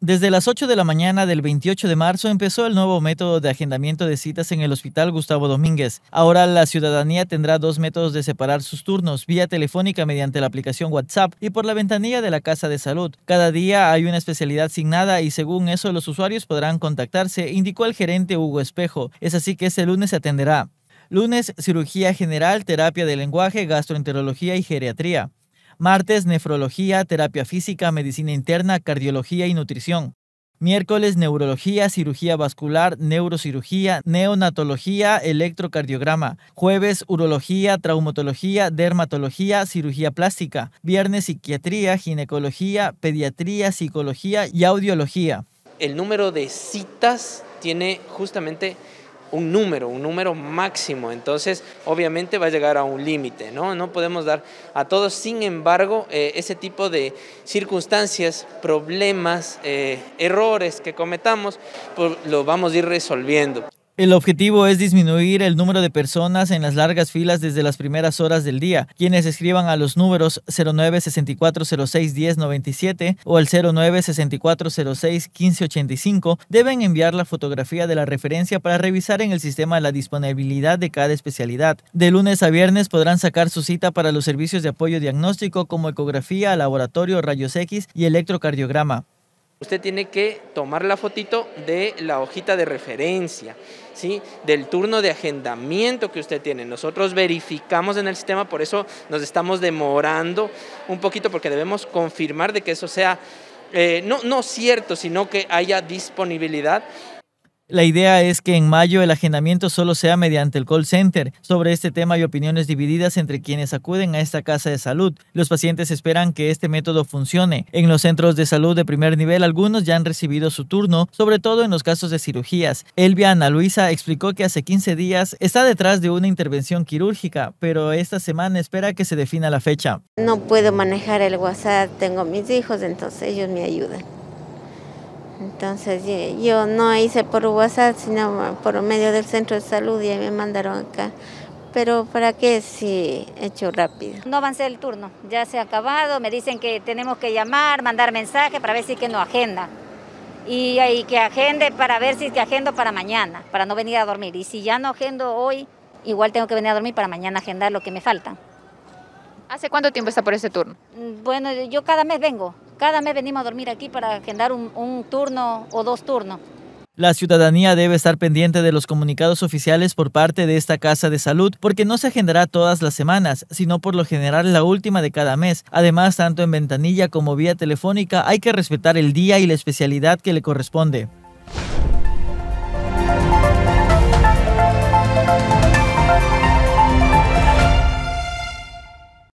Desde las 8 de la mañana del 28 de marzo empezó el nuevo método de agendamiento de citas en el Hospital Gustavo Domínguez. Ahora la ciudadanía tendrá dos métodos de separar sus turnos, vía telefónica mediante la aplicación WhatsApp y por la ventanilla de la Casa de Salud. Cada día hay una especialidad asignada y según eso los usuarios podrán contactarse, indicó el gerente Hugo Espejo. Es así que este lunes se atenderá. Lunes, cirugía general, terapia de lenguaje, gastroenterología y geriatría. Martes, nefrología, terapia física, medicina interna, cardiología y nutrición. Miércoles, neurología, cirugía vascular, neurocirugía, neonatología, electrocardiograma. Jueves, urología, traumatología, dermatología, cirugía plástica. Viernes, psiquiatría, ginecología, pediatría, psicología y audiología. El número de citas tiene justamente un número, un número máximo. Entonces, obviamente va a llegar a un límite, ¿no? No podemos dar a todos. Sin embargo, eh, ese tipo de circunstancias, problemas, eh, errores que cometamos, pues lo vamos a ir resolviendo. El objetivo es disminuir el número de personas en las largas filas desde las primeras horas del día. Quienes escriban a los números 09 o al 09 deben enviar la fotografía de la referencia para revisar en el sistema la disponibilidad de cada especialidad. De lunes a viernes podrán sacar su cita para los servicios de apoyo diagnóstico como ecografía, laboratorio, rayos X y electrocardiograma. Usted tiene que tomar la fotito de la hojita de referencia, ¿sí? del turno de agendamiento que usted tiene. Nosotros verificamos en el sistema, por eso nos estamos demorando un poquito porque debemos confirmar de que eso sea eh, no, no cierto, sino que haya disponibilidad la idea es que en mayo el agendamiento solo sea mediante el call center. Sobre este tema hay opiniones divididas entre quienes acuden a esta casa de salud. Los pacientes esperan que este método funcione. En los centros de salud de primer nivel algunos ya han recibido su turno, sobre todo en los casos de cirugías. Elvia Ana Luisa explicó que hace 15 días está detrás de una intervención quirúrgica, pero esta semana espera que se defina la fecha. No puedo manejar el WhatsApp, tengo mis hijos, entonces ellos me ayudan. Entonces yo no hice por WhatsApp, sino por medio del centro de salud y me mandaron acá. Pero ¿para qué si he hecho rápido? No avancé el turno, ya se ha acabado, me dicen que tenemos que llamar, mandar mensaje para ver si es que no agenda. Y, hay que agende para ver si es que agendo para mañana, para no venir a dormir. Y si ya no agendo hoy, igual tengo que venir a dormir para mañana agendar lo que me falta. ¿Hace cuánto tiempo está por ese turno? Bueno, yo cada mes vengo, cada mes venimos a dormir aquí para agendar un, turno o dos turnos. La ciudadanía debe estar pendiente de los comunicados oficiales por parte de esta Casa de Salud, porque no se agendará todas las semanas, sino por lo general la última de cada mes. Además, tanto en ventanilla como vía telefónica hay que respetar el día y la especialidad que le corresponde.